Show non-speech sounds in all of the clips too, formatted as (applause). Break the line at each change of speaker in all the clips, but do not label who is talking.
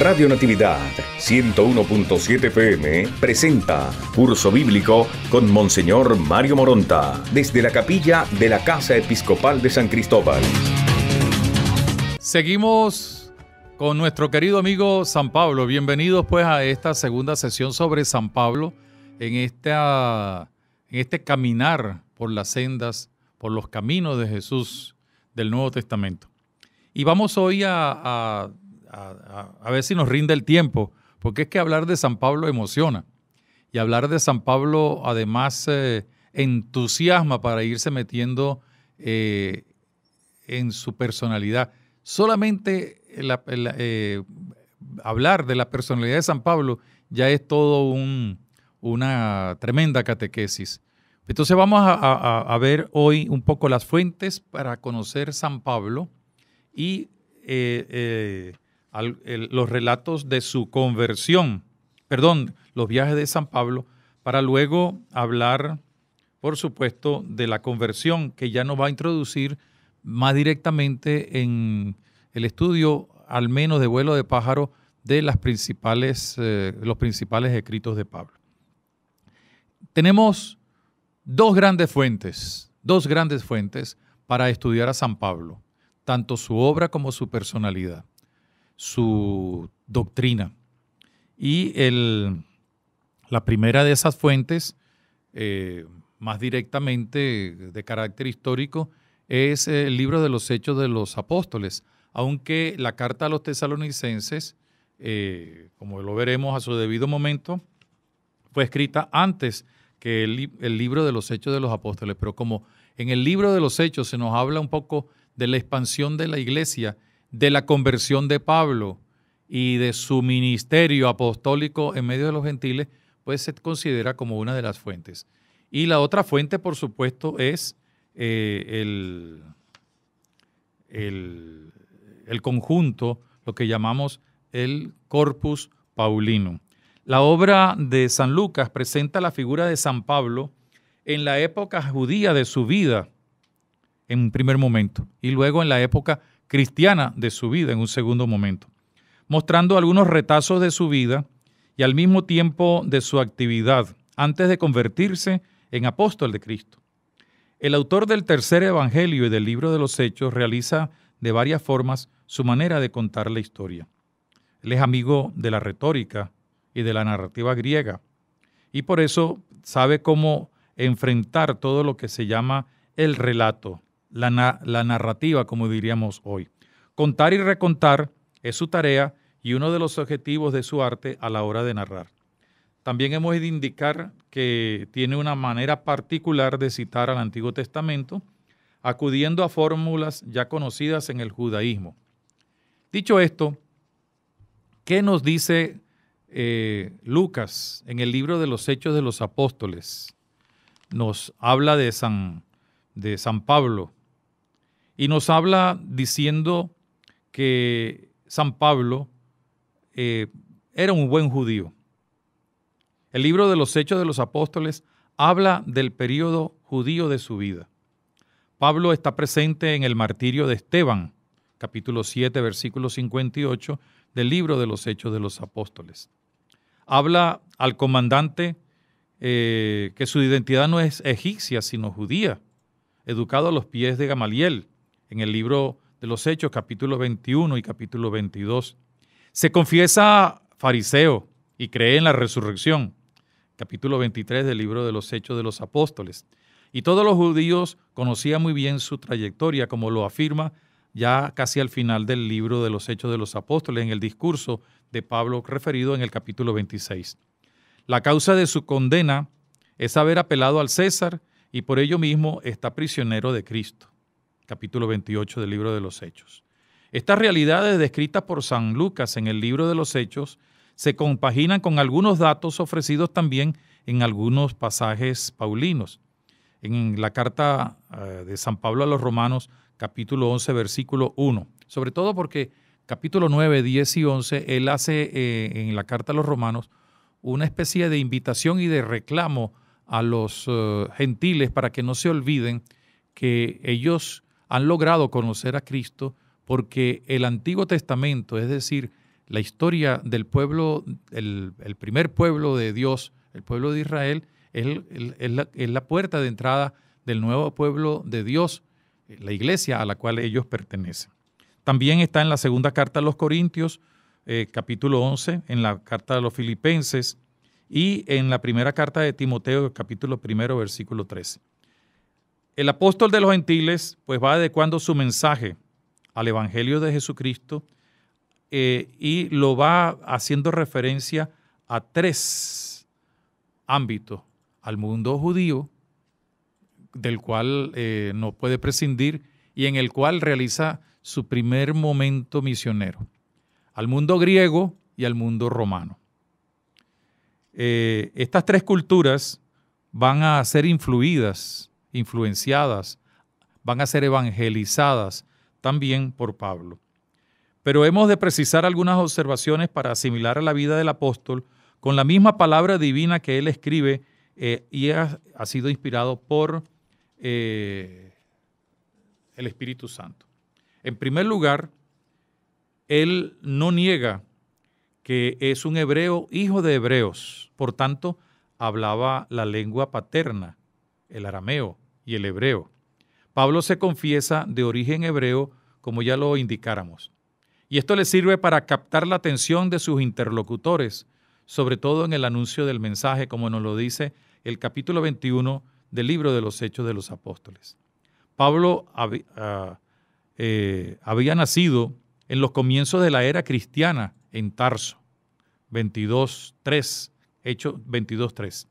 Radio Natividad 101.7 PM presenta Curso Bíblico con Monseñor Mario Moronta desde la capilla de la Casa Episcopal de San Cristóbal. Seguimos con nuestro querido amigo San Pablo. Bienvenidos pues a esta segunda sesión sobre San Pablo en, en este caminar por las sendas, por los caminos de Jesús del Nuevo Testamento. Y vamos hoy a a, ver si nos rinde el tiempo, porque es que hablar de San Pablo emociona. Y hablar de San Pablo además eh, entusiasma para irse metiendo eh, en su personalidad. Solamente eh, hablar de la personalidad de San Pablo ya es todo una tremenda catequesis. Entonces vamos a, ver hoy un poco las fuentes para conocer San Pablo y los relatos de su conversión, perdón, los viajes de San Pablo, para luego hablar, por supuesto, de la conversión, que ya nos va a introducir más directamente en el estudio, al menos de vuelo de pájaro, de las principales, eh, los principales escritos de Pablo. Tenemos dos grandes fuentes, dos grandes fuentes para estudiar a San Pablo, tanto su obra como su personalidad su doctrina. Y la primera de esas fuentes, eh, más directamente de carácter histórico, es el libro de los Hechos de los Apóstoles, aunque la carta a los tesalonicenses, eh, como lo veremos a su debido momento, fue escrita antes que el, el, libro de los Hechos de los Apóstoles, pero como en el libro de los Hechos se nos habla un poco de la expansión de la iglesia de la conversión de Pablo y de su ministerio apostólico en medio de los gentiles, pues se considera como una de las fuentes. Y la otra fuente, por supuesto, es eh, el, el, conjunto, lo que llamamos el corpus Paulino. La obra de San Lucas presenta la figura de San Pablo en la época judía de su vida, en un primer momento, y luego en la época cristiana de su vida en un segundo momento, mostrando algunos retazos de su vida y al mismo tiempo de su actividad antes de convertirse en apóstol de Cristo. El autor del tercer Evangelio y del libro de los Hechos realiza de varias formas su manera de contar la historia. Él es amigo de la retórica y de la narrativa griega y por eso sabe cómo enfrentar todo lo que se llama el relato, la, narrativa, como diríamos hoy. Contar y recontar es su tarea y uno de los objetivos de su arte a la hora de narrar. También hemos de indicar que tiene una manera particular de citar al Antiguo Testamento, acudiendo a fórmulas ya conocidas en el judaísmo. Dicho esto, ¿qué nos dice eh, Lucas en el libro de los Hechos de los Apóstoles? Nos habla de San, de San Pablo, y nos habla diciendo que San Pablo eh, era un buen judío. El libro de los Hechos de los Apóstoles habla del periodo judío de su vida. Pablo está presente en el martirio de Esteban, capítulo 7, versículo 58 del libro de los Hechos de los Apóstoles. Habla al comandante eh, que su identidad no es egipcia, sino judía, educado a los pies de Gamaliel, en el libro de los Hechos, capítulo 21 y capítulo 22. Se confiesa fariseo y cree en la resurrección, capítulo 23 del libro de los Hechos de los Apóstoles. Y todos los judíos conocían muy bien su trayectoria, como lo afirma ya casi al final del libro de los Hechos de los Apóstoles, en el discurso de Pablo referido en el capítulo 26. La causa de su condena es haber apelado al César y por ello mismo está prisionero de Cristo capítulo 28 del libro de los Hechos. Estas realidades descritas por San Lucas en el libro de los Hechos se compaginan con algunos datos ofrecidos también en algunos pasajes paulinos. En la carta eh, de San Pablo a los Romanos, capítulo 11, versículo 1. Sobre todo porque capítulo 9, 10 y 11, él hace eh, en la carta a los Romanos una especie de invitación y de reclamo a los eh, gentiles para que no se olviden que ellos han logrado conocer a Cristo porque el Antiguo Testamento, es decir, la historia del pueblo, el, primer pueblo de Dios, el pueblo de Israel, es, la, puerta de entrada del nuevo pueblo de Dios, la iglesia a la cual ellos pertenecen. También está en la segunda carta a los Corintios, eh, capítulo 11, en la carta de los Filipenses y en la primera carta de Timoteo, capítulo primero, versículo 13. El apóstol de los gentiles pues va adecuando su mensaje al Evangelio de Jesucristo eh, y lo va haciendo referencia a tres ámbitos, al mundo judío, del cual eh, no puede prescindir y en el cual realiza su primer momento misionero, al mundo griego y al mundo romano. Eh, estas tres culturas van a ser influidas influenciadas, van a ser evangelizadas también por Pablo. Pero hemos de precisar algunas observaciones para asimilar a la vida del apóstol con la misma palabra divina que él escribe eh, y ha, sido inspirado por eh, el Espíritu Santo. En primer lugar, él no niega que es un hebreo, hijo de hebreos, por tanto, hablaba la lengua paterna, el arameo y el hebreo. Pablo se confiesa de origen hebreo, como ya lo indicáramos. Y esto le sirve para captar la atención de sus interlocutores, sobre todo en el anuncio del mensaje, como nos lo dice el capítulo 21 del libro de los Hechos de los Apóstoles. Pablo ah, eh, había nacido en los comienzos de la era cristiana en Tarso, 22.3, Hechos 22.3,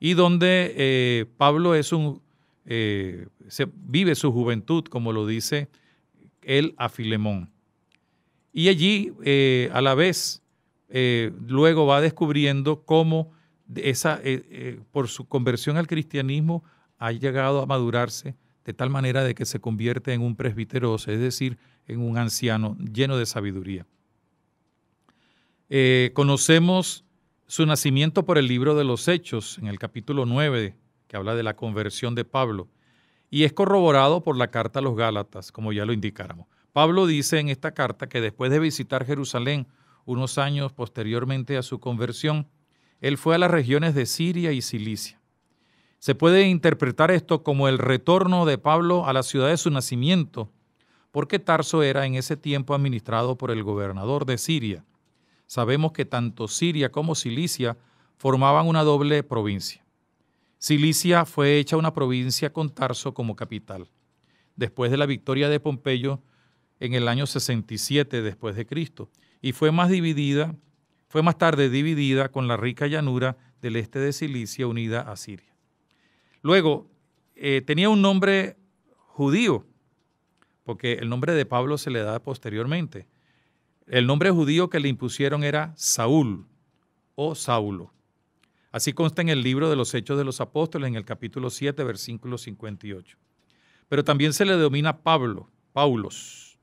y donde eh, Pablo es un eh, se vive su juventud, como lo dice él a Filemón. Y allí, eh, a la vez, eh, luego va descubriendo cómo esa, por su conversión al cristianismo ha llegado a madurarse de tal manera de que se convierte en un presbiteroso, es decir, en un anciano lleno de sabiduría. conocemos su nacimiento por el libro de los Hechos, en el capítulo 9 que habla de la conversión de Pablo, y es corroborado por la carta a los Gálatas, como ya lo indicáramos. Pablo dice en esta carta que después de visitar Jerusalén unos años posteriormente a su conversión, él fue a las regiones de Siria y Cilicia. Se puede interpretar esto como el retorno de Pablo a la ciudad de su nacimiento, porque Tarso era en ese tiempo administrado por el gobernador de Siria. Sabemos que tanto Siria como Cilicia formaban una doble provincia. Cilicia fue hecha una provincia con Tarso como capital. Después de la victoria de Pompeyo en el año 67 después de Cristo y fue más dividida, fue más tarde dividida con la rica llanura del este de Cilicia unida a Siria. Luego eh, tenía un nombre judío, porque el nombre de Pablo se le da posteriormente. El nombre judío que le impusieron era Saúl o Saulo. Así consta en el libro de los Hechos de los Apóstoles, en el capítulo 7, versículo 58. Pero también se le denomina Pablo, Paulos.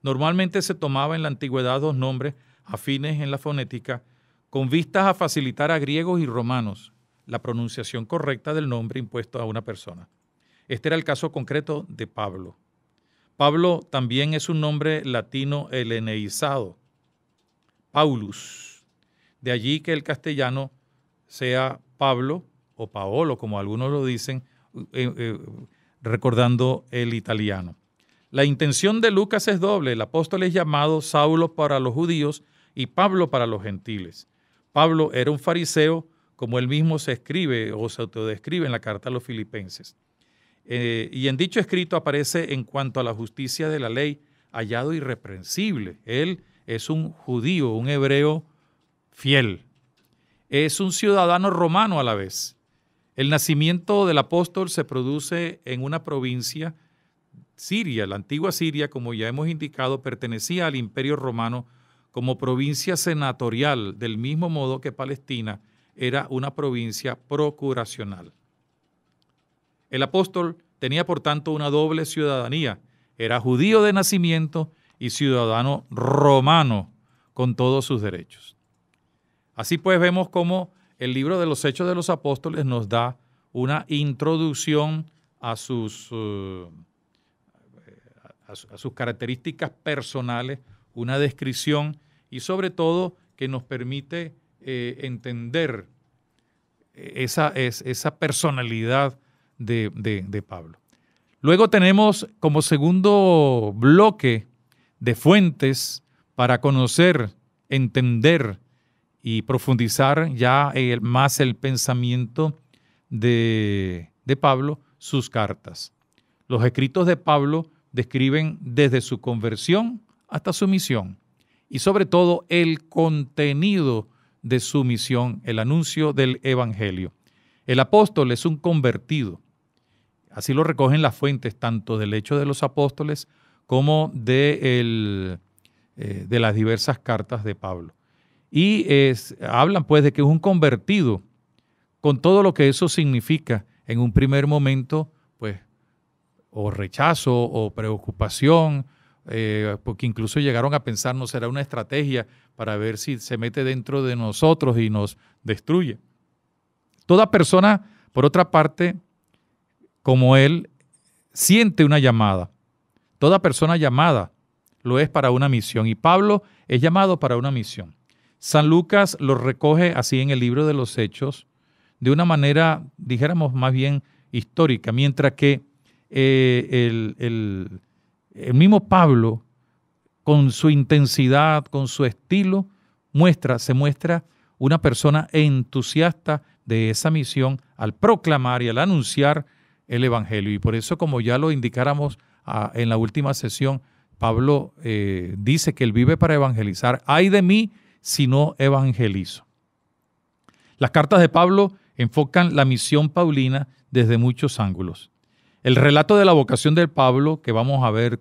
Normalmente se tomaba en la antigüedad dos nombres afines en la fonética, con vistas a facilitar a griegos y romanos la pronunciación correcta del nombre impuesto a una persona. Este era el caso concreto de Pablo. Pablo también es un nombre latino heleneizado, Paulus. De allí que el castellano sea Pablo o Paolo, como algunos lo dicen, eh, eh, recordando el italiano. La intención de Lucas es doble. El apóstol es llamado Saulo para los judíos y Pablo para los gentiles. Pablo era un fariseo, como él mismo se escribe o se autodescribe en la carta a los filipenses. Eh, y en dicho escrito aparece en cuanto a la justicia de la ley, hallado irreprensible. Él es un judío, un hebreo fiel, es un ciudadano romano a la vez. El nacimiento del apóstol se produce en una provincia, Siria, la antigua Siria, como ya hemos indicado, pertenecía al imperio romano como provincia senatorial, del mismo modo que Palestina era una provincia procuracional. El apóstol tenía, por tanto, una doble ciudadanía. Era judío de nacimiento y ciudadano romano con todos sus derechos. Así pues vemos cómo el libro de los Hechos de los Apóstoles nos da una introducción a sus, eh, sus características personales, una descripción y sobre todo que nos permite eh, entender eh, esa, esa personalidad de, Pablo. Luego tenemos como segundo bloque de fuentes para conocer, entender y profundizar ya eh, más el pensamiento de, de Pablo, sus cartas. Los escritos de Pablo describen desde su conversión hasta su misión y sobre todo el contenido de su misión, el anuncio del Evangelio. El apóstol es un convertido. Así lo recogen las fuentes tanto del hecho de los apóstoles como de, eh, de las diversas cartas de Pablo y es, hablan pues de que es un convertido, con todo lo que eso significa en un primer momento, pues, o rechazo o preocupación, eh, porque incluso llegaron a pensar, no será una estrategia para ver si se mete dentro de nosotros y nos destruye. Toda persona, por otra parte, como él, siente una llamada. Toda persona llamada lo es para una misión y Pablo es llamado para una misión. San Lucas lo recoge así en el libro de los Hechos, de una manera, dijéramos más bien, histórica, mientras que eh, el, mismo Pablo, con su intensidad, con su estilo, muestra, se muestra una persona entusiasta de esa misión al proclamar y al anunciar el Evangelio. Y por eso, como ya lo indicáramos ah, en la última sesión, Pablo eh, dice que él vive para evangelizar. Ay de mí sino evangelizo. Las cartas de Pablo enfocan la misión paulina desde muchos ángulos. El relato de la vocación de Pablo, que vamos a ver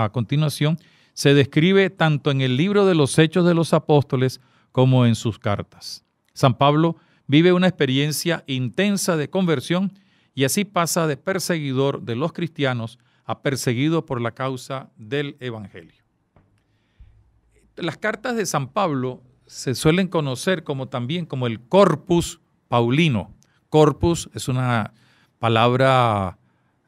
a continuación, se describe tanto en el libro de los Hechos de los Apóstoles como en sus cartas. San Pablo vive una experiencia intensa de conversión y así pasa de perseguidor de los cristianos a perseguido por la causa del Evangelio las cartas de San Pablo se suelen conocer como también como el corpus paulino. Corpus es una palabra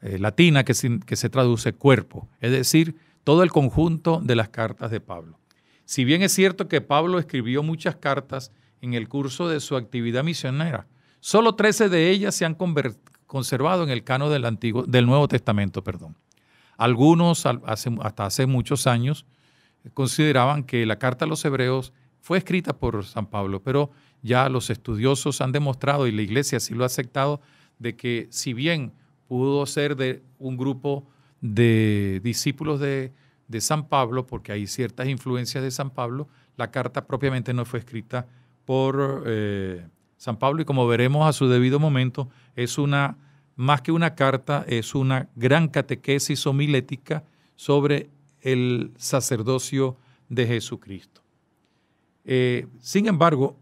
eh, latina que se, traduce cuerpo, es decir, todo el conjunto de las cartas de Pablo. Si bien es cierto que Pablo escribió muchas cartas en el curso de su actividad misionera, solo 13 de ellas se han conservado en el cano del, Antiguo, del Nuevo Testamento. Perdón. Algunos hasta hace muchos años consideraban que la carta a los hebreos fue escrita por San Pablo, pero ya los estudiosos han demostrado y la iglesia sí lo ha aceptado, de que si bien pudo ser de un grupo de discípulos de, San Pablo, porque hay ciertas influencias de San Pablo, la carta propiamente no fue escrita por eh, San Pablo y como veremos a su debido momento, es una, más que una carta, es una gran catequesis homilética sobre el sacerdocio de Jesucristo. Eh, sin embargo,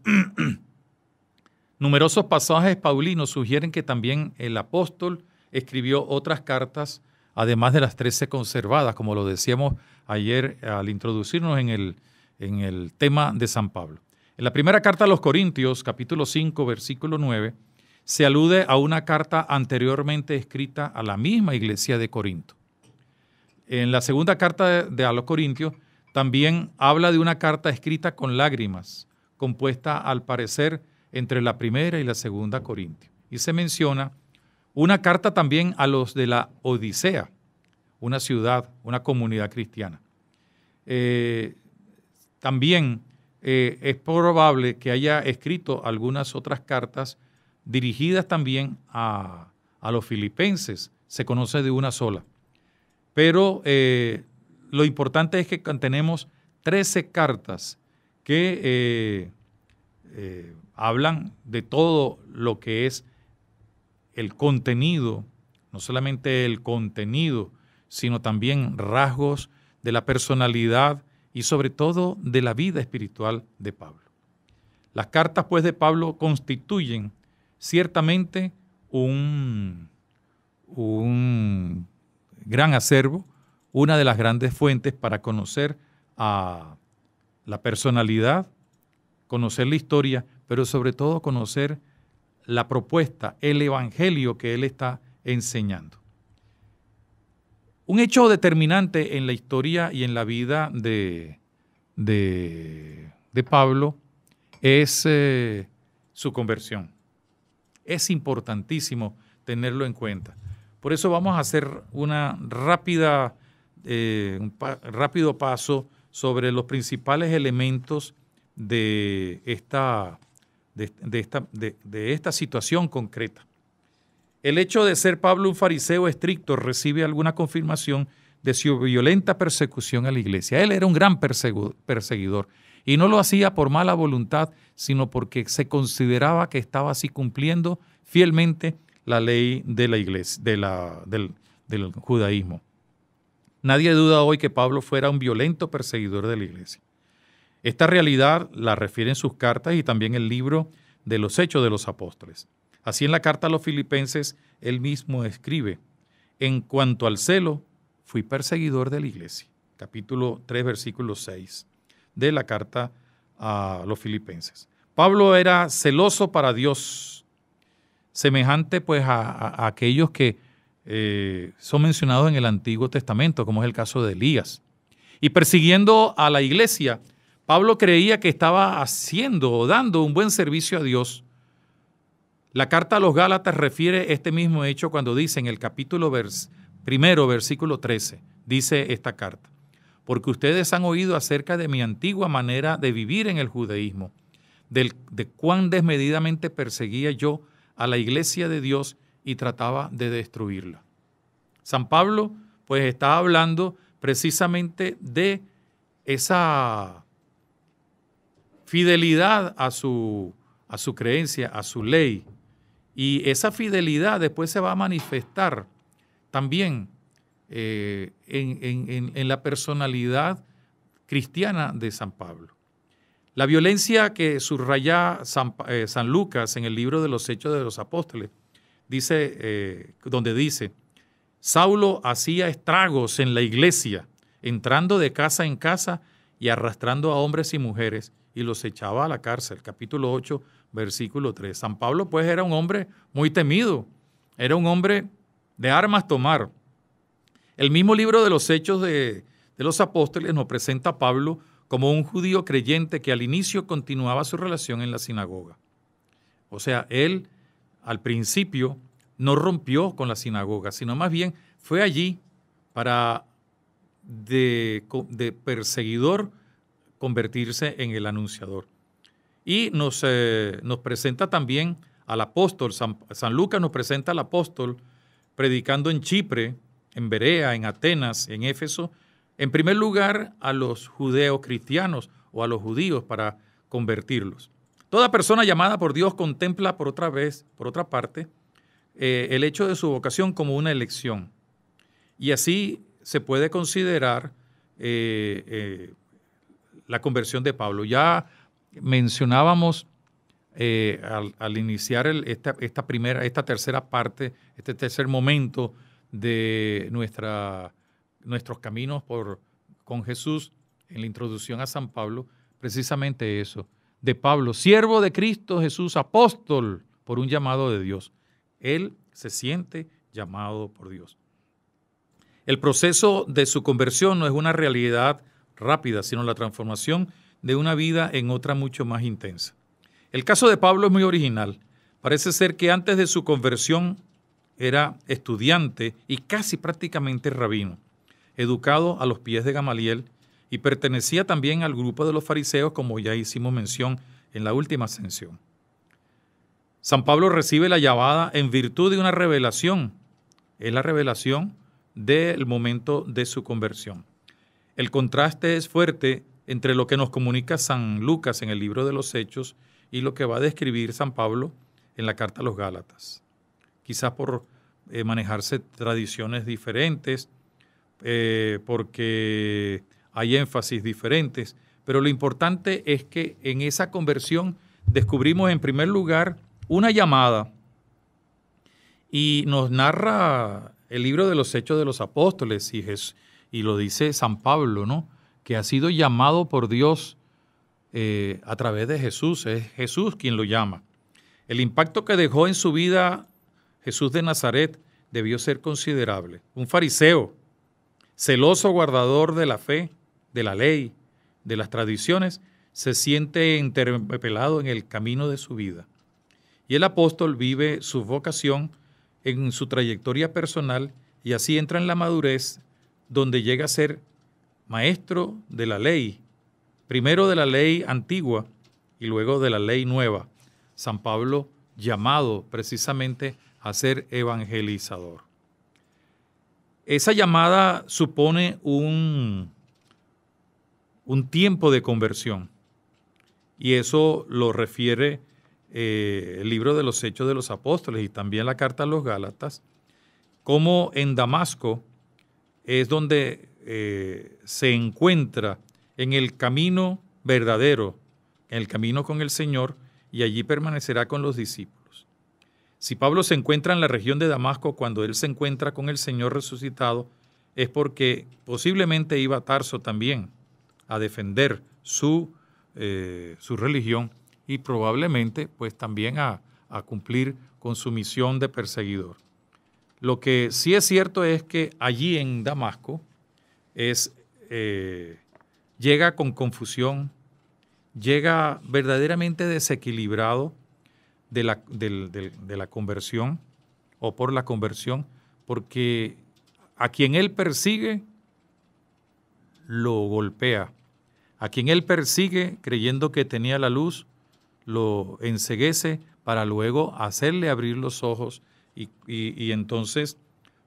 (clears throat) numerosos pasajes paulinos sugieren que también el apóstol escribió otras cartas, además de las trece conservadas, como lo decíamos ayer al introducirnos en el, en el tema de San Pablo. En la primera carta a los Corintios, capítulo 5, versículo 9, se alude a una carta anteriormente escrita a la misma iglesia de Corinto. En la segunda carta de, a los Corintios también habla de una carta escrita con lágrimas, compuesta al parecer entre la primera y la segunda Corintio. Y se menciona una carta también a los de la Odisea, una ciudad, una comunidad cristiana. Eh, también eh, es probable que haya escrito algunas otras cartas dirigidas también a los filipenses. Se conoce de una sola. Pero eh, lo importante es que tenemos 13 cartas que eh, eh, hablan de todo lo que es el contenido, no solamente el contenido, sino también rasgos de la personalidad y sobre todo de la vida espiritual de Pablo. Las cartas pues de Pablo constituyen ciertamente un gran acervo, una de las grandes fuentes para conocer a la personalidad, conocer la historia, pero sobre todo conocer la propuesta, el evangelio que él está enseñando. Un hecho determinante en la historia y en la vida de, de, Pablo es eh, su conversión. Es importantísimo tenerlo en cuenta. Por eso vamos a hacer eh, un rápido paso sobre los principales elementos de esta, de, esta, de esta situación concreta. El hecho de ser Pablo un fariseo estricto recibe alguna confirmación de su violenta persecución a la iglesia. Él era un gran perseguidor y no lo hacía por mala voluntad, sino porque se consideraba que estaba así cumpliendo fielmente la ley de la iglesia, de la, del, judaísmo. Nadie duda hoy que Pablo fuera un violento perseguidor de la iglesia. Esta realidad la refieren sus cartas y también el libro de los Hechos de los Apóstoles. Así en la carta a los filipenses, él mismo escribe, en cuanto al celo, fui perseguidor de la iglesia. Capítulo 3, versículo 6 de la carta a los filipenses. Pablo era celoso para Dios semejante pues a, aquellos que eh, son mencionados en el Antiguo Testamento, como es el caso de Elías. Y persiguiendo a la iglesia, Pablo creía que estaba haciendo o dando un buen servicio a Dios. La carta a los Gálatas refiere este mismo hecho cuando dice en el capítulo primero, versículo 13, dice esta carta, porque ustedes han oído acerca de mi antigua manera de vivir en el judaísmo, del, de cuán desmedidamente perseguía yo a la iglesia de Dios y trataba de destruirla. San Pablo pues está hablando precisamente de esa fidelidad a su, a su creencia, a su ley. Y esa fidelidad después se va a manifestar también eh, en la personalidad cristiana de San Pablo. La violencia que subraya eh, San, Lucas en el libro de los Hechos de los Apóstoles, dice, eh, donde dice, Saulo hacía estragos en la iglesia, entrando de casa en casa y arrastrando a hombres y mujeres y los echaba a la cárcel. Capítulo 8, versículo 3. San Pablo pues era un hombre muy temido, era un hombre de armas tomar. El mismo libro de los Hechos de, de los Apóstoles nos presenta a Pablo como un judío creyente que al inicio continuaba su relación en la sinagoga. O sea, él al principio no rompió con la sinagoga, sino más bien fue allí para de, perseguidor convertirse en el anunciador. Y nos, eh, nos presenta también al apóstol, San Lucas nos presenta al apóstol predicando en Chipre, en Berea, en Atenas, en Éfeso en primer lugar, a los cristianos o a los judíos para convertirlos. Toda persona llamada por Dios contempla por otra vez, por otra parte, eh, el hecho de su vocación como una elección. Y así se puede considerar eh, eh, la conversión de Pablo. Ya mencionábamos al, iniciar esta, primera, esta tercera parte, este tercer momento de nuestra nuestros caminos por, con Jesús en la introducción a San Pablo, precisamente eso, de Pablo, siervo de Cristo Jesús, apóstol por un llamado de Dios. Él se siente llamado por Dios. El proceso de su conversión no es una realidad rápida, sino la transformación de una vida en otra mucho más intensa. El caso de Pablo es muy original. Parece ser que antes de su conversión era estudiante y casi prácticamente rabino educado a los pies de Gamaliel, y pertenecía también al grupo de los fariseos, como ya hicimos mención en la última ascensión. San Pablo recibe la llamada en virtud de una revelación. Es la revelación del momento de su conversión. El contraste es fuerte entre lo que nos comunica San Lucas en el libro de los Hechos y lo que va a describir San Pablo en la carta a los Gálatas. Quizás por eh, manejarse tradiciones diferentes, eh, porque hay énfasis diferentes, pero lo importante es que en esa conversión descubrimos en primer lugar una llamada y nos narra el libro de los Hechos de los Apóstoles y, y lo dice San Pablo, ¿no? que ha sido llamado por Dios eh, a través de Jesús, es Jesús quien lo llama. El impacto que dejó en su vida Jesús de Nazaret debió ser considerable. Un fariseo celoso guardador de la fe, de la ley, de las tradiciones, se siente interpelado en el camino de su vida. Y el apóstol vive su vocación en su trayectoria personal y así entra en la madurez donde llega a ser maestro de la ley, primero de la ley antigua y luego de la ley nueva. San Pablo llamado precisamente a ser evangelizador. Esa llamada supone un, un tiempo de conversión. Y eso lo refiere eh, el libro de los Hechos de los Apóstoles y también la carta a los Gálatas, como en Damasco es donde eh, se encuentra en el camino verdadero, en el camino con el Señor, y allí permanecerá con los discípulos. Si Pablo se encuentra en la región de Damasco cuando él se encuentra con el Señor resucitado, es porque posiblemente iba a Tarso también a defender su, eh, su religión y probablemente pues también a, cumplir con su misión de perseguidor. Lo que sí es cierto es que allí en Damasco es, eh, llega con confusión, llega verdaderamente desequilibrado de la, conversión o por la conversión, porque a quien él persigue, lo golpea. A quien él persigue, creyendo que tenía la luz, lo enseguece para luego hacerle abrir los ojos y, entonces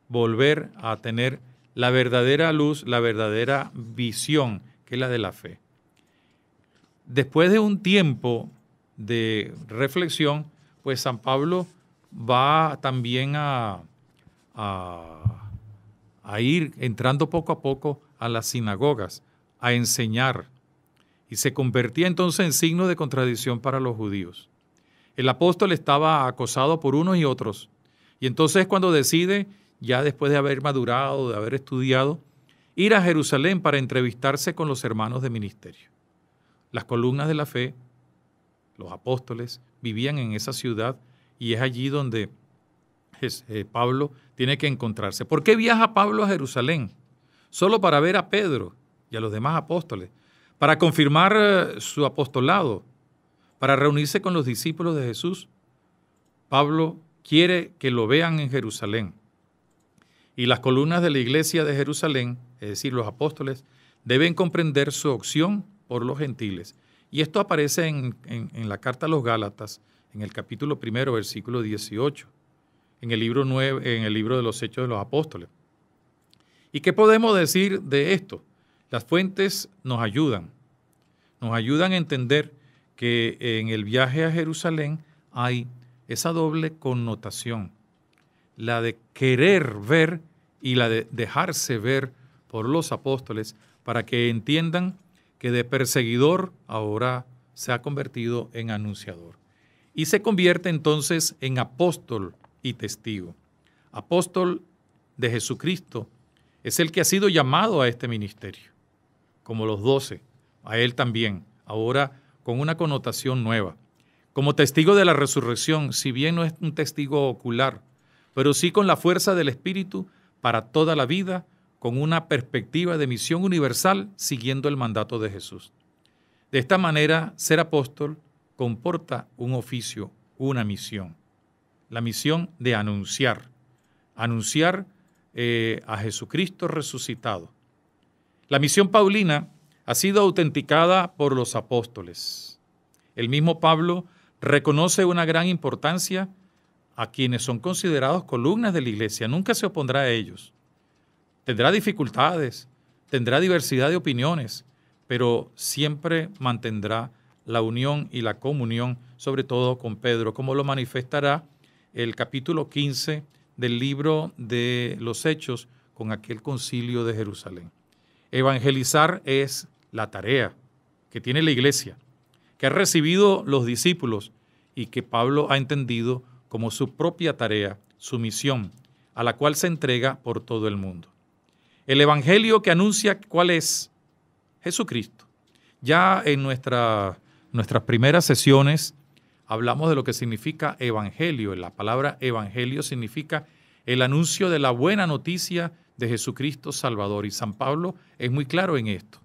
volver a tener la verdadera luz, la verdadera visión, que es la de la fe. Después de un tiempo de reflexión, pues San Pablo va también a, a, ir entrando poco a poco a las sinagogas, a enseñar. Y se convertía entonces en signo de contradicción para los judíos. El apóstol estaba acosado por unos y otros. Y entonces cuando decide, ya después de haber madurado, de haber estudiado, ir a Jerusalén para entrevistarse con los hermanos de ministerio. Las columnas de la fe los apóstoles, vivían en esa ciudad y es allí donde eh, Pablo tiene que encontrarse. ¿Por qué viaja Pablo a Jerusalén? Solo para ver a Pedro y a los demás apóstoles, para confirmar eh, su apostolado, para reunirse con los discípulos de Jesús. Pablo quiere que lo vean en Jerusalén. Y las columnas de la iglesia de Jerusalén, es decir, los apóstoles, deben comprender su opción por los gentiles. Y esto aparece en, la carta a los Gálatas, en el capítulo primero, versículo 18, en el, libro en el libro de los Hechos de los Apóstoles. ¿Y qué podemos decir de esto? Las fuentes nos ayudan, nos ayudan a entender que en el viaje a Jerusalén hay esa doble connotación, la de querer ver y la de dejarse ver por los apóstoles para que entiendan que de perseguidor ahora se ha convertido en anunciador. Y se convierte entonces en apóstol y testigo. Apóstol de Jesucristo es el que ha sido llamado a este ministerio, como los doce, a él también, ahora con una connotación nueva. Como testigo de la resurrección, si bien no es un testigo ocular, pero sí con la fuerza del Espíritu para toda la vida, con una perspectiva de misión universal siguiendo el mandato de Jesús. De esta manera, ser apóstol comporta un oficio, una misión. La misión de anunciar, anunciar eh, a Jesucristo resucitado. La misión paulina ha sido autenticada por los apóstoles. El mismo Pablo reconoce una gran importancia a quienes son considerados columnas de la iglesia, nunca se opondrá a ellos. Tendrá dificultades, tendrá diversidad de opiniones, pero siempre mantendrá la unión y la comunión, sobre todo con Pedro, como lo manifestará el capítulo 15 del libro de los Hechos con aquel concilio de Jerusalén. Evangelizar es la tarea que tiene la iglesia, que ha recibido los discípulos y que Pablo ha entendido como su propia tarea, su misión, a la cual se entrega por todo el mundo. El Evangelio que anuncia cuál es Jesucristo. Ya en nuestras primeras sesiones hablamos de lo que significa Evangelio. La palabra Evangelio significa el anuncio de la buena noticia de Jesucristo Salvador. Y San Pablo es muy claro en esto.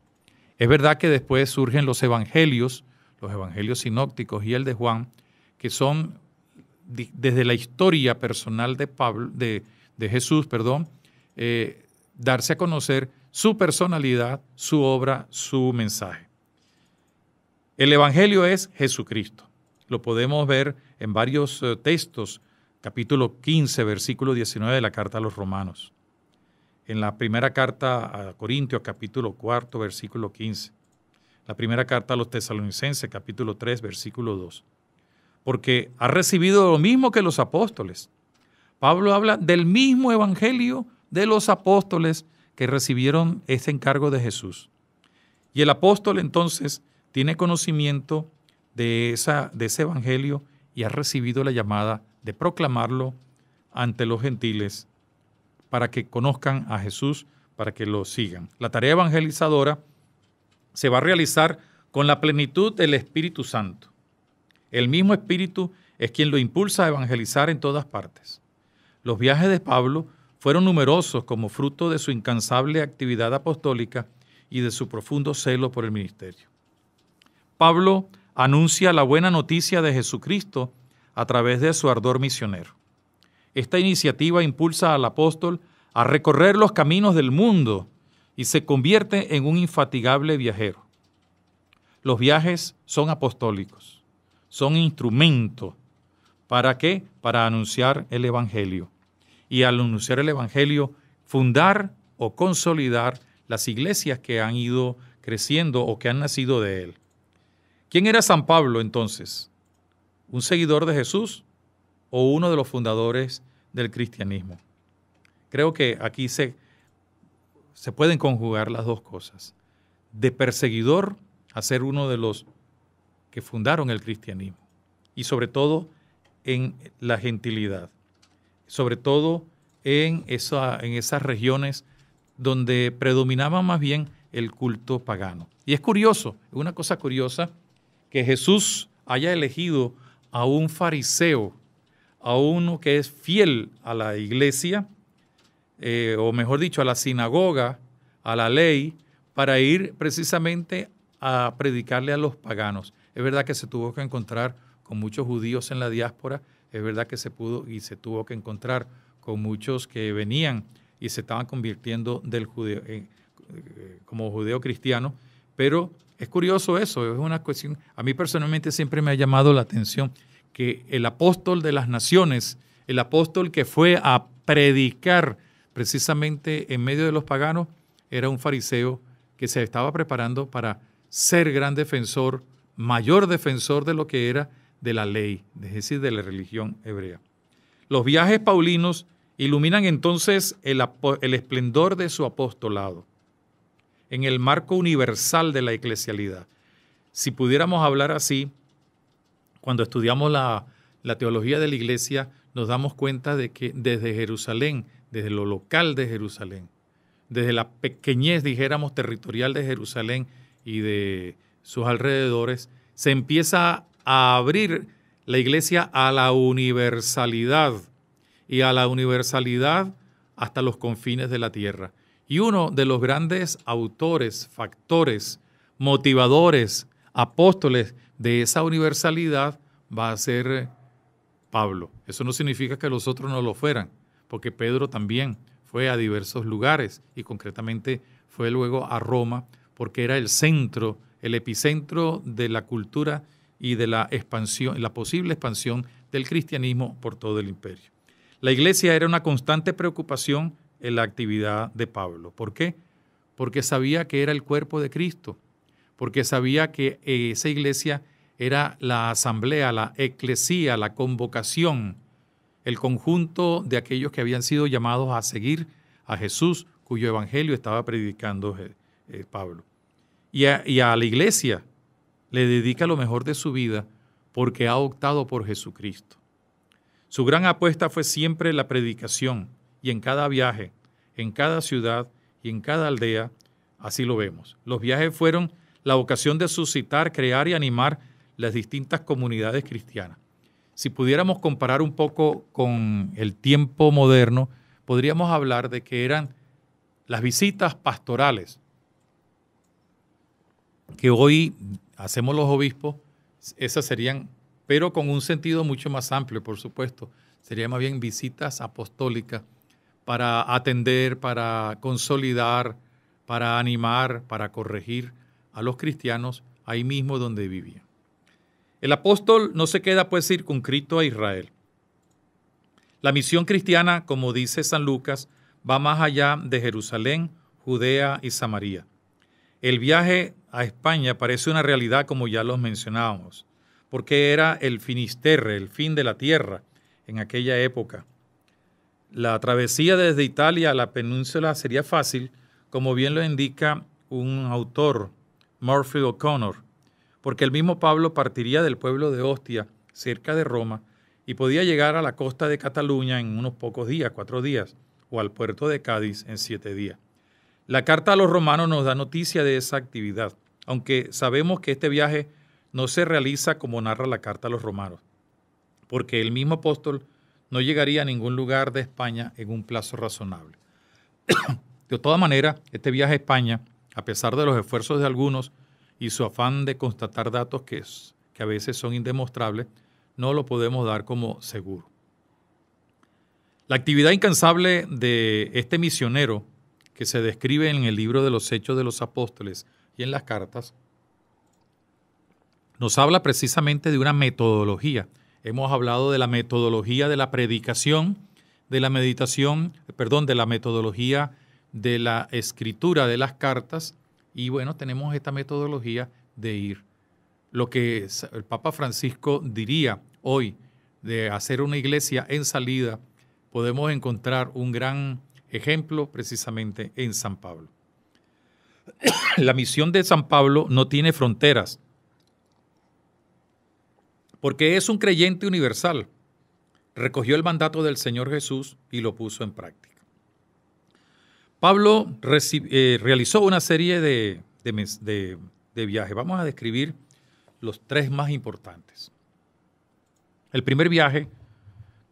Es verdad que después surgen los evangelios, los evangelios sinópticos y el de Juan, que son desde la historia personal de, Pablo, de, Jesús, perdón, eh, darse a conocer su personalidad, su obra, su mensaje. El Evangelio es Jesucristo. Lo podemos ver en varios eh, textos, capítulo 15, versículo 19 de la carta a los romanos. En la primera carta a Corintios, capítulo 4, versículo 15. La primera carta a los tesalonicenses, capítulo 3, versículo 2. Porque ha recibido lo mismo que los apóstoles. Pablo habla del mismo Evangelio de los apóstoles que recibieron este encargo de Jesús. Y el apóstol entonces tiene conocimiento de, esa, de ese evangelio y ha recibido la llamada de proclamarlo ante los gentiles para que conozcan a Jesús, para que lo sigan. La tarea evangelizadora se va a realizar con la plenitud del Espíritu Santo. El mismo Espíritu es quien lo impulsa a evangelizar en todas partes. Los viajes de Pablo fueron numerosos como fruto de su incansable actividad apostólica y de su profundo celo por el ministerio. Pablo anuncia la buena noticia de Jesucristo a través de su ardor misionero. Esta iniciativa impulsa al apóstol a recorrer los caminos del mundo y se convierte en un infatigable viajero. Los viajes son apostólicos, son instrumento. ¿Para qué? Para anunciar el Evangelio y al anunciar el Evangelio, fundar o consolidar las iglesias que han ido creciendo o que han nacido de él. ¿Quién era San Pablo entonces? ¿Un seguidor de Jesús o uno de los fundadores del cristianismo? Creo que aquí se, se pueden conjugar las dos cosas. De perseguidor a ser uno de los que fundaron el cristianismo y sobre todo en la gentilidad sobre todo en, esa, en esas regiones donde predominaba más bien el culto pagano. Y es curioso, una cosa curiosa, que Jesús haya elegido a un fariseo, a uno que es fiel a la iglesia, eh, o mejor dicho, a la sinagoga, a la ley, para ir precisamente a predicarle a los paganos. Es verdad que se tuvo que encontrar con muchos judíos en la diáspora, es verdad que se pudo y se tuvo que encontrar con muchos que venían y se estaban convirtiendo del eh, eh, como judeo cristiano, pero es curioso eso, es una cuestión, a mí personalmente siempre me ha llamado la atención que el apóstol de las naciones, el apóstol que fue a predicar precisamente en medio de los paganos, era un fariseo que se estaba preparando para ser gran defensor, mayor defensor de lo que era de la ley, es decir, de la religión hebrea. Los viajes paulinos iluminan entonces el, esplendor de su apostolado en el marco universal de la eclesialidad. Si pudiéramos hablar así, cuando estudiamos la, teología de la iglesia, nos damos cuenta de que desde Jerusalén, desde lo local de Jerusalén, desde la pequeñez, dijéramos, territorial de Jerusalén y de sus alrededores, se empieza a, a abrir la iglesia a la universalidad y a la universalidad hasta los confines de la tierra. Y uno de los grandes autores, factores, motivadores, apóstoles de esa universalidad va a ser Pablo. Eso no significa que los otros no lo fueran, porque Pedro también fue a diversos lugares y concretamente fue luego a Roma porque era el centro, el epicentro de la cultura y de la expansión, la posible expansión del cristianismo por todo el imperio. La iglesia era una constante preocupación en la actividad de Pablo. ¿Por qué? Porque sabía que era el cuerpo de Cristo, porque sabía que eh, esa iglesia era la asamblea, la eclesía, la convocación, el conjunto de aquellos que habían sido llamados a seguir a Jesús, cuyo evangelio estaba predicando eh, eh, Pablo. Y y a la iglesia le dedica lo mejor de su vida porque ha optado por Jesucristo. Su gran apuesta fue siempre la predicación y en cada viaje, en cada ciudad y en cada aldea, así lo vemos. Los viajes fueron la ocasión de suscitar, crear y animar las distintas comunidades cristianas. Si pudiéramos comparar un poco con el tiempo moderno, podríamos hablar de que eran las visitas pastorales, que hoy hacemos los obispos, esas serían, pero con un sentido mucho más amplio, por supuesto. serían más bien visitas apostólicas para atender, para consolidar, para animar, para corregir a los cristianos ahí mismo donde vivían. El apóstol no se queda pues circunscrito a Israel. La misión cristiana, como dice San Lucas, va más allá de Jerusalén, Judea y Samaria. El viaje a España parece una realidad como ya los mencionábamos, porque era el finisterre, el fin de la tierra, en aquella época. La travesía desde Italia a la península sería fácil, como bien lo indica un autor, Murphy O'Connor, porque el mismo Pablo partiría del pueblo de Ostia, cerca de Roma, y podía llegar a la costa de Cataluña en unos pocos días, cuatro días, o al puerto de Cádiz en siete días. La carta a los romanos nos da noticia de esa actividad aunque sabemos que este viaje no se realiza como narra la carta a los romanos, porque el mismo apóstol no llegaría a ningún lugar de España en un plazo razonable. (coughs) de toda manera, este viaje a España, a pesar de los esfuerzos de algunos y su afán de constatar datos que, que a veces son indemostrables, no lo podemos dar como seguro. La actividad incansable de este misionero que se describe en el libro de los Hechos de los Apóstoles y en las cartas, nos habla precisamente de una metodología. Hemos hablado de la metodología de la predicación, de la meditación, perdón, de la metodología de la escritura de las cartas y bueno, tenemos esta metodología de ir. Lo que el Papa Francisco diría hoy de hacer una iglesia en salida, podemos encontrar un gran ejemplo precisamente en San Pablo. (coughs) la misión de San Pablo no tiene fronteras, porque es un creyente universal. Recogió el mandato del Señor Jesús y lo puso en práctica. Pablo eh, realizó una serie de, viajes. Vamos a describir los tres más importantes. El primer viaje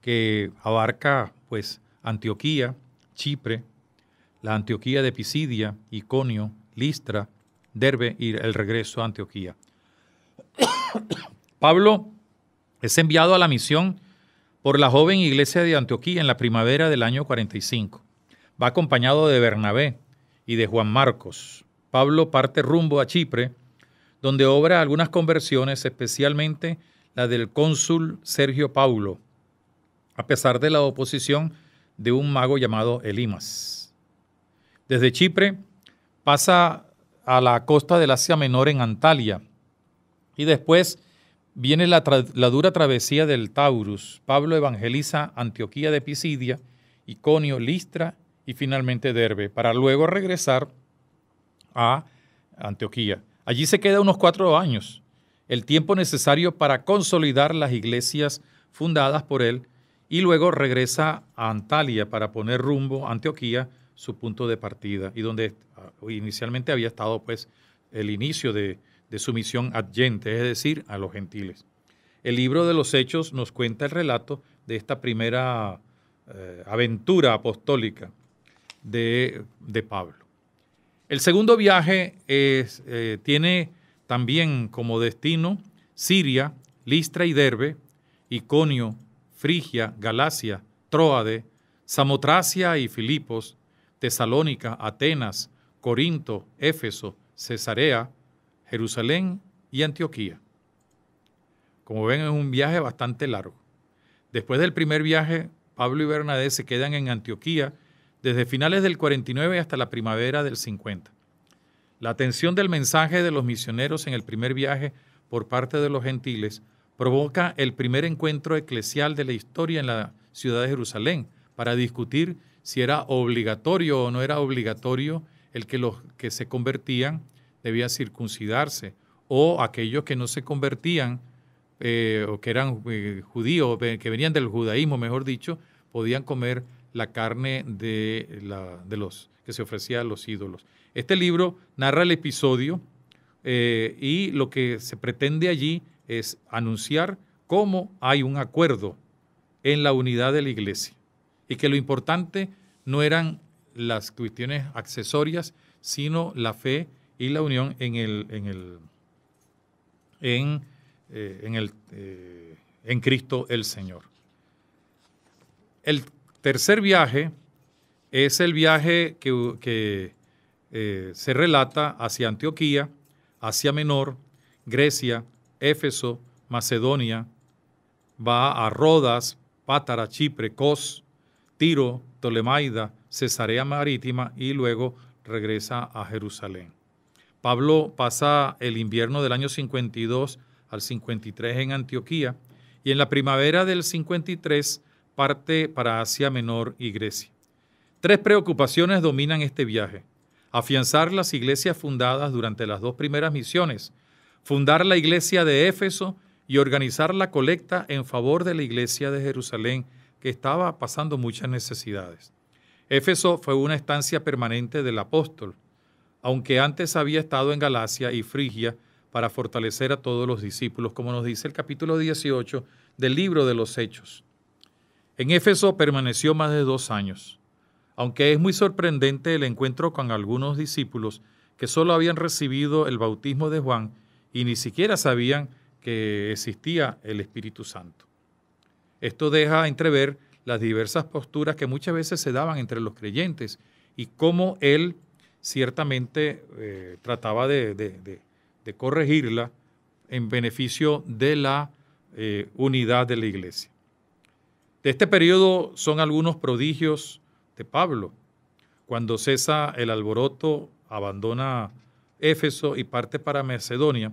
que abarca pues Antioquía, Chipre, la Antioquía de Pisidia, Iconio, Listra, Derbe ir el regreso a Antioquía. (coughs) Pablo es enviado a la misión por la joven iglesia de Antioquía en la primavera del año 45. Va acompañado de Bernabé y de Juan Marcos. Pablo parte rumbo a Chipre, donde obra algunas conversiones, especialmente la del cónsul Sergio Paulo, a pesar de la oposición de un mago llamado Elimas. Desde Chipre, pasa a la costa del Asia Menor en Antalya y después viene la, dura travesía del Taurus. Pablo evangeliza Antioquía de Pisidia, Iconio, Listra y finalmente Derbe, para luego regresar a Antioquía. Allí se queda unos cuatro años, el tiempo necesario para consolidar las iglesias fundadas por él y luego regresa a Antalya para poner rumbo a Antioquía, su punto de partida, y donde inicialmente había estado pues el inicio de, su misión adyente, es decir, a los gentiles. El libro de los Hechos nos cuenta el relato de esta primera eh, aventura apostólica de, Pablo. El segundo viaje eh, tiene también como destino Siria, Listra y Derbe, Iconio, Frigia, Galacia, Troade, Samotracia y Filipos, Tesalónica, Atenas, Corinto, Éfeso, Cesarea, Jerusalén y Antioquía. Como ven, es un viaje bastante largo. Después del primer viaje, Pablo y Bernadette se quedan en Antioquía desde finales del 49 hasta la primavera del 50. La atención del mensaje de los misioneros en el primer viaje por parte de los gentiles provoca el primer encuentro eclesial de la historia en la ciudad de Jerusalén para discutir si era obligatorio o no era obligatorio el que los que se convertían debían circuncidarse, o aquellos que no se convertían, eh, o que eran eh, judíos, que venían del judaísmo, mejor dicho, podían comer la carne de, la, de los que se ofrecía a los ídolos. Este libro narra el episodio eh, y lo que se pretende allí es anunciar cómo hay un acuerdo en la unidad de la iglesia y que lo importante no eran las cuestiones accesorias, sino la fe y la unión en el en el en, eh, el eh, en Cristo el Señor. El tercer viaje es el viaje que, eh, se relata hacia Antioquía, Asia Menor, Grecia, Éfeso, Macedonia, va a Rodas, Pátara, Chipre, Cos, Tiro, Tolemaida Cesarea Marítima y luego regresa a Jerusalén. Pablo pasa el invierno del año 52 al 53 en Antioquía y en la primavera del 53 parte para Asia Menor y Grecia. Tres preocupaciones dominan este viaje. Afianzar las iglesias fundadas durante las dos primeras misiones, fundar la iglesia de Éfeso y organizar la colecta en favor de la iglesia de Jerusalén que estaba pasando muchas necesidades. Éfeso fue una estancia permanente del apóstol, aunque antes había estado en Galacia y Frigia para fortalecer a todos los discípulos, como nos dice el capítulo 18 del libro de los Hechos. En Éfeso permaneció más de dos años, aunque es muy sorprendente el encuentro con algunos discípulos que solo habían recibido el bautismo de Juan y ni siquiera sabían que existía el Espíritu Santo. Esto deja entrever las diversas posturas que muchas veces se daban entre los creyentes y cómo él ciertamente eh, trataba de, corregirla en beneficio de la eh, unidad de la iglesia. De este periodo son algunos prodigios de Pablo. Cuando cesa el alboroto, abandona Éfeso y parte para Macedonia,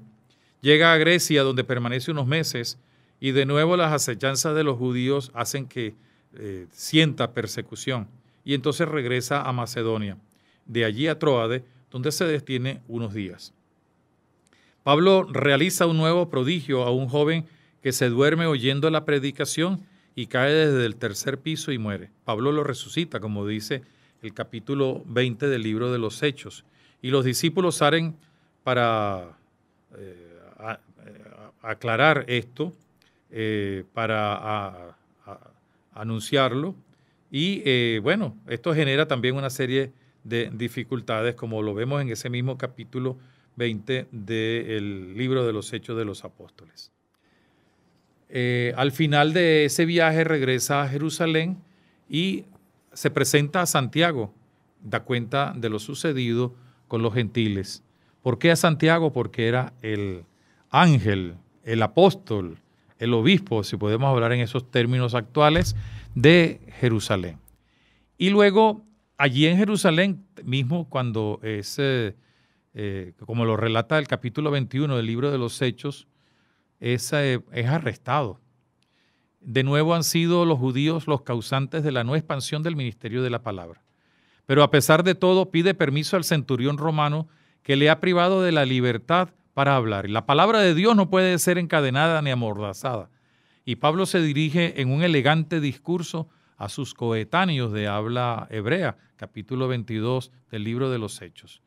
llega a Grecia donde permanece unos meses y de nuevo las acechanzas de los judíos hacen que eh, sienta persecución. Y entonces regresa a Macedonia, de allí a Troade, donde se detiene unos días. Pablo realiza un nuevo prodigio a un joven que se duerme oyendo la predicación y cae desde el tercer piso y muere. Pablo lo resucita, como dice el capítulo 20 del libro de los Hechos. Y los discípulos salen para eh, eh, aclarar esto, para anunciarlo. Y eh, bueno, esto genera también una serie de dificultades, como lo vemos en ese mismo capítulo 20 del libro de los Hechos de los Apóstoles. Eh, al final de ese viaje regresa a Jerusalén y se presenta a Santiago, da cuenta de lo sucedido con los gentiles. ¿Por qué a Santiago? Porque era el ángel, el apóstol, el obispo, si podemos hablar en esos términos actuales, de Jerusalén. Y luego, allí en Jerusalén, mismo cuando es, eh, eh, como lo relata el capítulo 21 del libro de los Hechos, es, eh, es arrestado. De nuevo han sido los judíos los causantes de la no expansión del ministerio de la palabra. Pero a pesar de todo, pide permiso al centurión romano que le ha privado de la libertad para hablar. La palabra de Dios no puede ser encadenada ni amordazada. Y Pablo se dirige en un elegante discurso a sus coetáneos de habla hebrea, capítulo 22 del libro de los Hechos.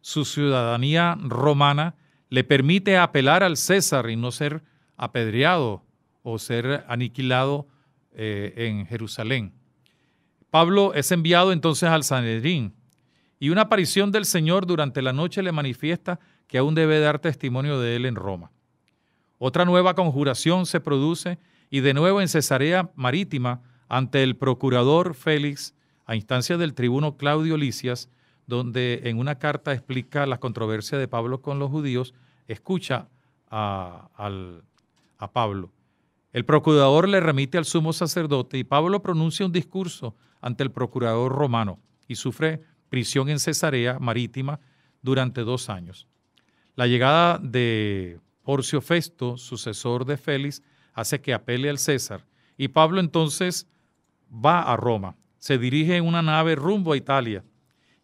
Su ciudadanía romana le permite apelar al César y no ser apedreado o ser aniquilado eh, en Jerusalén. Pablo es enviado entonces al Sanedrín y una aparición del Señor durante la noche le manifiesta que aún debe dar testimonio de él en Roma. Otra nueva conjuración se produce y de nuevo en Cesarea Marítima ante el procurador Félix a instancia del tribuno Claudio Licias, donde en una carta explica la controversia de Pablo con los judíos, escucha a, a Pablo. El procurador le remite al sumo sacerdote y Pablo pronuncia un discurso ante el procurador romano y sufre prisión en Cesarea Marítima durante dos años. La llegada de Porcio Festo, sucesor de Félix, hace que apele al César y Pablo entonces va a Roma, se dirige en una nave rumbo a Italia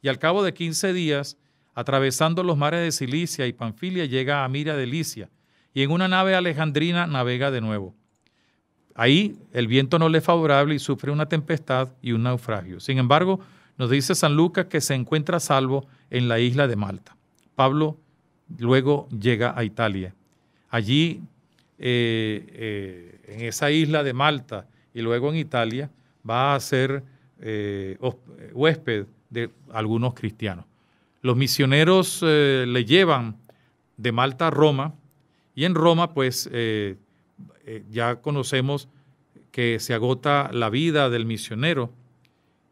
y al cabo de 15 días, atravesando los mares de Cilicia y Panfilia, llega a Mira de Licia y en una nave alejandrina navega de nuevo. Ahí el viento no le es favorable y sufre una tempestad y un naufragio. Sin embargo, nos dice San Lucas que se encuentra salvo en la isla de Malta. Pablo Luego llega a Italia. Allí, eh, eh, en esa isla de Malta y luego en Italia, va a ser eh, huésped de algunos cristianos. Los misioneros le llevan de Malta a Roma y en Roma, pues, ya conocemos que se agota la vida del misionero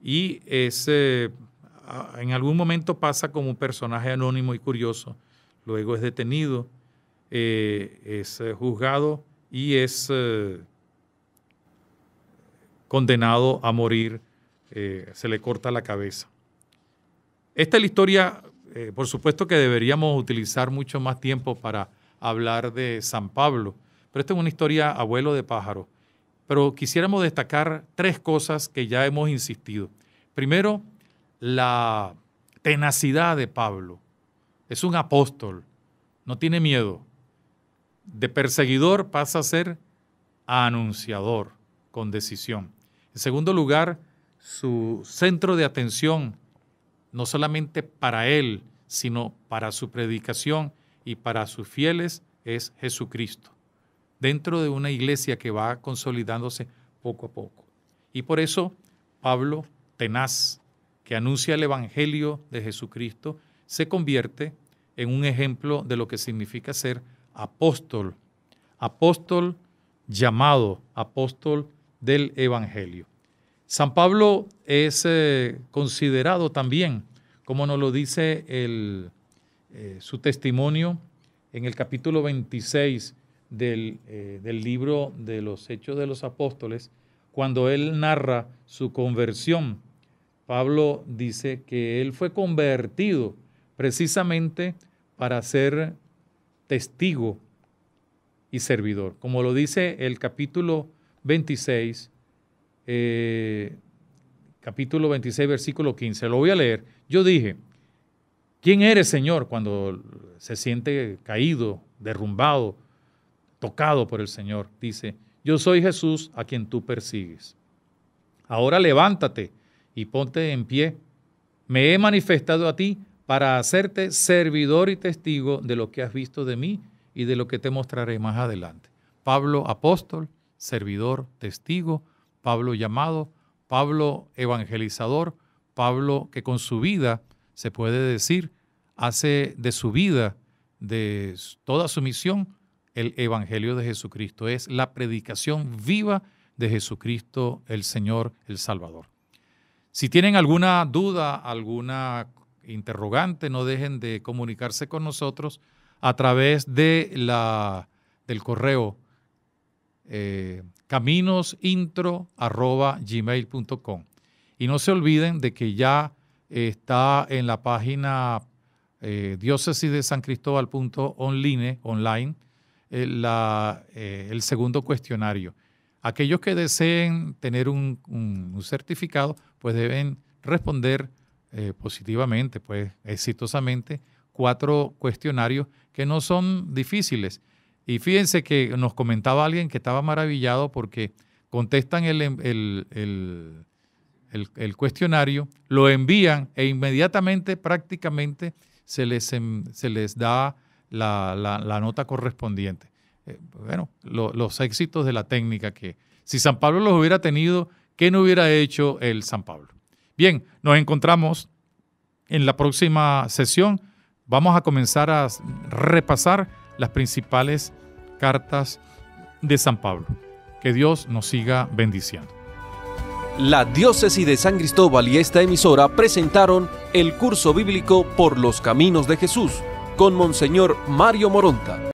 y ese, en algún momento pasa como un personaje anónimo y curioso luego es detenido, eh, es eh, juzgado y es eh, condenado a morir, se le corta la cabeza. Esta es la historia, por supuesto que deberíamos utilizar mucho más tiempo para hablar de San Pablo, pero esta es una historia abuelo de pájaro. Pero quisiéramos destacar tres cosas que ya hemos insistido. Primero, la tenacidad de Pablo es un apóstol, no tiene miedo. De perseguidor pasa a ser anunciador con decisión. En segundo lugar, su centro de atención, no solamente para él, sino para su predicación y para sus fieles, es Jesucristo, dentro de una iglesia que va consolidándose poco a poco. Y por eso Pablo, tenaz, que anuncia el Evangelio de Jesucristo, se convierte en un ejemplo de lo que significa ser apóstol, apóstol llamado, apóstol del Evangelio. San Pablo es eh, considerado también, como nos lo dice el, eh, su testimonio en el capítulo 26 del, eh, del libro de los Hechos de los Apóstoles, cuando él narra su conversión. Pablo dice que él fue convertido precisamente para ser testigo y servidor. Como lo dice el capítulo 26, eh, capítulo 26, versículo 15. Lo voy a leer. Yo dije, ¿quién eres, Señor? Cuando se siente caído, derrumbado, tocado por el Señor. Dice, yo soy Jesús a quien tú persigues. Ahora levántate y ponte en pie. Me he manifestado a ti para hacerte servidor y testigo de lo que has visto de mí y de lo que te mostraré más adelante. Pablo apóstol, servidor, testigo, Pablo llamado, Pablo evangelizador, Pablo que con su vida, se puede decir, hace de su vida, de toda su misión, el Evangelio de Jesucristo. Es la predicación viva de Jesucristo, el Señor, el Salvador. Si tienen alguna duda, alguna interrogante, no dejen de comunicarse con nosotros a través de la, del correo eh, caminosintro.gmail.com. Y no se olviden de que ya eh, está en la página eh, diócesis de San online, eh, el segundo cuestionario. Aquellos que deseen tener un, un certificado, pues deben responder eh, positivamente, pues exitosamente, cuatro cuestionarios que no son difíciles. Y fíjense que nos comentaba alguien que estaba maravillado porque contestan el, em, cuestionario, lo envían e inmediatamente prácticamente se les, em, se les da la, nota correspondiente. Eh, bueno, los éxitos de la técnica que si San Pablo los hubiera tenido, ¿qué no hubiera hecho el San Pablo? Bien, nos encontramos en la próxima sesión. Vamos a comenzar a repasar las principales cartas de San Pablo. Que Dios nos siga bendiciendo. La diócesis de San Cristóbal y esta emisora presentaron el curso bíblico Por los Caminos de Jesús con Monseñor Mario Moronta.